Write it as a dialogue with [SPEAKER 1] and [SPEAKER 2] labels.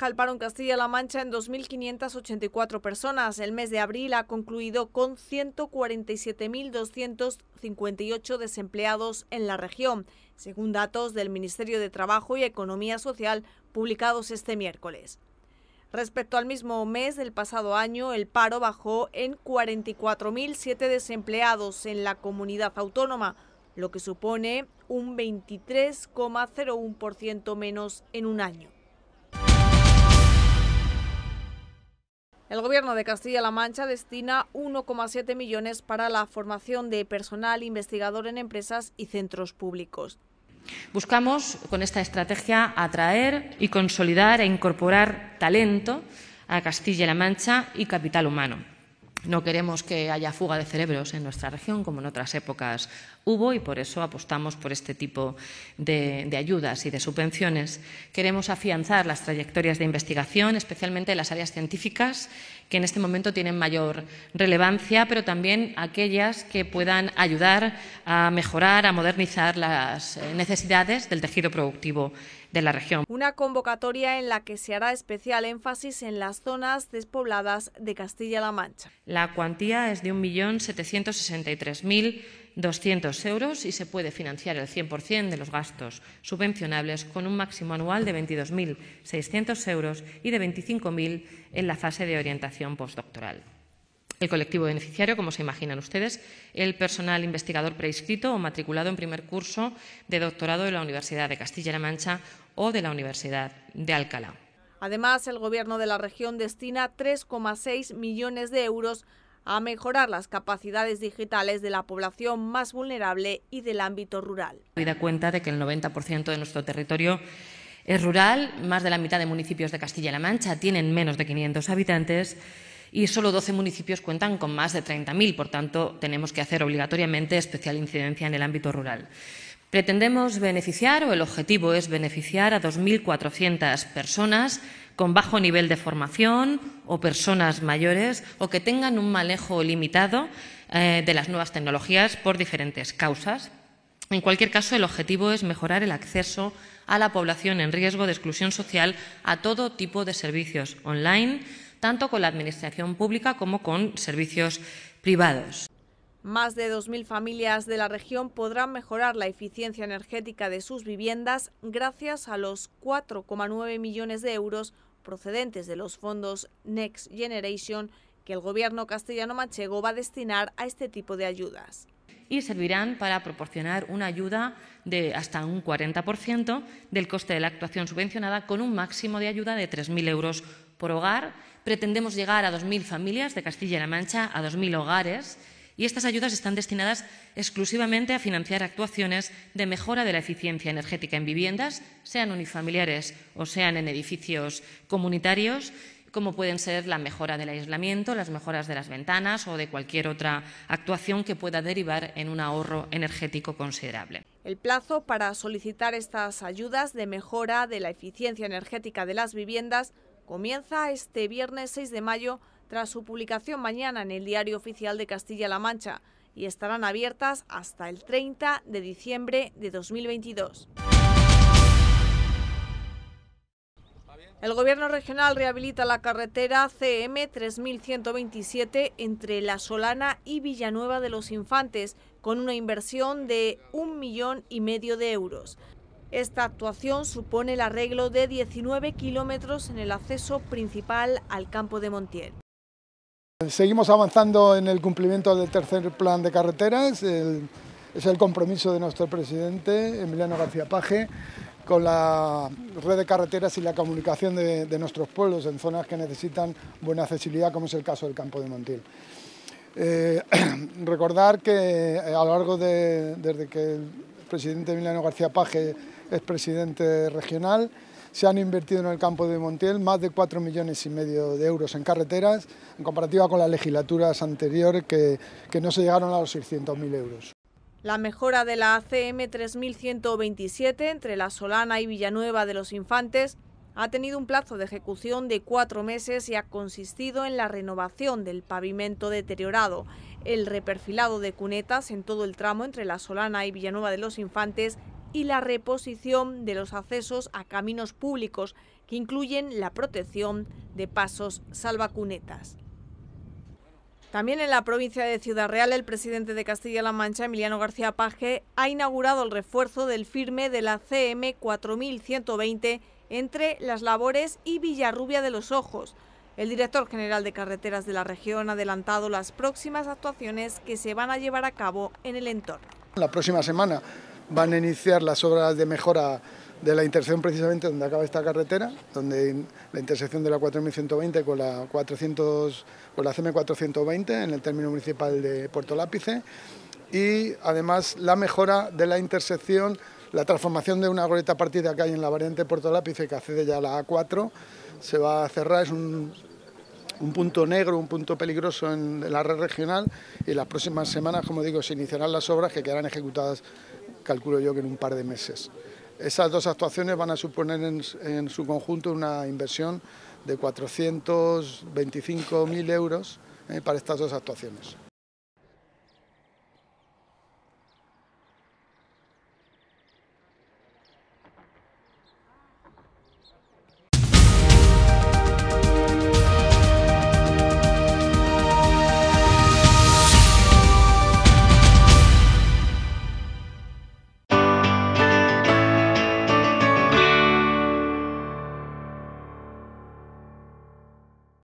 [SPEAKER 1] baja el paro en Castilla-La Mancha en 2.584 personas. El mes de abril ha concluido con 147.258 desempleados en la región, según datos del Ministerio de Trabajo y Economía Social publicados este miércoles. Respecto al mismo mes del pasado año, el paro bajó en 44.007 desempleados en la comunidad autónoma, lo que supone un 23,01% menos en un año. El gobierno de Castilla-La Mancha destina 1,7 millones para la formación de personal investigador en empresas y centros públicos.
[SPEAKER 2] Buscamos con esta estrategia atraer y consolidar e incorporar talento a Castilla-La Mancha y capital humano. No queremos que haya fuga de cerebros en nuestra región como en otras épocas hubo y por eso apostamos por este tipo de, ayudas y de subvenciones. Queremos afianzar las trayectorias de investigación, especialmente en las áreas científicas que en este momento tienen mayor relevancia, pero también aquellas que puedan ayudar a mejorar, a modernizar las eh, necesidades del tejido productivo la región.
[SPEAKER 1] Una convocatoria en la que se hará especial énfasis en las zonas despobladas de Castilla-La Mancha.
[SPEAKER 2] La cuantía es de 1.763.200 euros y se puede financiar el 100% de los gastos subvencionables con un máximo anual de 22.600 euros y de 25.000 en la fase de orientación postdoctoral el colectivo beneficiario, como se imaginan ustedes, el personal investigador preinscrito o matriculado en primer curso de doctorado de la Universidad de Castilla-La Mancha o de la Universidad de Alcalá.
[SPEAKER 1] Además, el Gobierno de la región destina 3,6 millones de euros a mejorar las capacidades digitales de la población más vulnerable y del ámbito
[SPEAKER 3] rural.
[SPEAKER 2] cuenta de que el 90% de nuestro territorio es rural, más de la mitad de municipios de Castilla-La Mancha tienen menos de 500 habitantes y solo 12 municipios cuentan con más de 30.000. Por tanto, tenemos que hacer obligatoriamente especial incidencia en el ámbito rural. Pretendemos beneficiar, o el objetivo es beneficiar a 2.400 personas con bajo nivel de formación o personas mayores o que tengan un manejo limitado eh, de las nuevas tecnologías por diferentes causas. En cualquier caso, el objetivo es mejorar el acceso a la población en riesgo de exclusión social a todo tipo de servicios online, tanto con la Administración pública como con servicios privados.
[SPEAKER 1] Más de 2.000 familias de la región podrán mejorar la eficiencia energética de sus viviendas gracias a los 4,9 millones de euros procedentes de los fondos Next Generation que el gobierno castellano-manchego va a destinar a este tipo de ayudas.
[SPEAKER 2] Y servirán para proporcionar una ayuda de hasta un 40% del coste de la actuación subvencionada con un máximo de ayuda de 3.000 euros por hogar. Pretendemos llegar a 2.000 familias de Castilla-La y Mancha, a 2.000 hogares, y estas ayudas están destinadas exclusivamente a financiar actuaciones de mejora de la eficiencia energética en viviendas, sean unifamiliares o sean en edificios comunitarios, como pueden ser la mejora del aislamiento, las mejoras de las ventanas o de cualquier otra actuación que pueda derivar en un ahorro energético considerable.
[SPEAKER 1] El plazo para solicitar estas ayudas de mejora de la eficiencia energética de las viviendas comienza este viernes 6 de mayo tras su publicación mañana en el Diario Oficial de Castilla-La Mancha y estarán abiertas hasta el 30 de diciembre de 2022. El Gobierno regional rehabilita la carretera CM 3127 entre La Solana y Villanueva de los Infantes con una inversión de un millón y medio de euros. Esta actuación supone el arreglo de 19 kilómetros en el acceso principal al campo de Montiel.
[SPEAKER 3] Seguimos avanzando en el cumplimiento del tercer plan de carreteras. es el compromiso de nuestro presidente, Emiliano García Paje, con la red de carreteras y la comunicación de, nuestros pueblos en zonas que necesitan buena accesibilidad, como es el caso del campo de Montiel. Eh, recordar que eh, a lo largo de, desde que presidente Emiliano García Paje es presidente regional. Se han invertido en el campo de Montiel más de 4 millones y medio de euros en carreteras, en comparativa con las legislaturas anteriores que, que no se llegaron a los 600.000 euros.
[SPEAKER 1] La mejora de la ACM 3127 entre La Solana y Villanueva de los Infantes ha tenido un plazo de ejecución de cuatro meses y ha consistido en la renovación del pavimento deteriorado, el reperfilado de cunetas en todo el tramo entre La Solana y Villanueva de los Infantes y la reposición de los accesos a caminos públicos que incluyen la protección de pasos salvacunetas. También en la provincia de Ciudad Real, el presidente de Castilla-La Mancha, Emiliano García Paje, ha inaugurado el refuerzo del firme de la CM 4120 entre Las Labores y Villarrubia de los Ojos, el director general de carreteras de la región ha adelantado las próximas actuaciones que se van a llevar a cabo en el entorno.
[SPEAKER 3] La próxima semana van a iniciar las obras de mejora de la intersección precisamente donde acaba esta carretera, donde la intersección de la 4120 con la 400 con la CM 420 en el término municipal de Puerto Lápice y además la mejora de la intersección, la transformación de una goleta partida que hay en la variante Puerto Lápice que accede ya a la A4 se va a cerrar, es un, un punto negro, un punto peligroso en la red regional y las próximas semanas, como digo, se iniciarán las obras que quedarán ejecutadas, calculo yo que en un par de meses. Esas dos actuaciones van a suponer en, su conjunto una inversión de 425.000 euros eh, para estas dos actuaciones.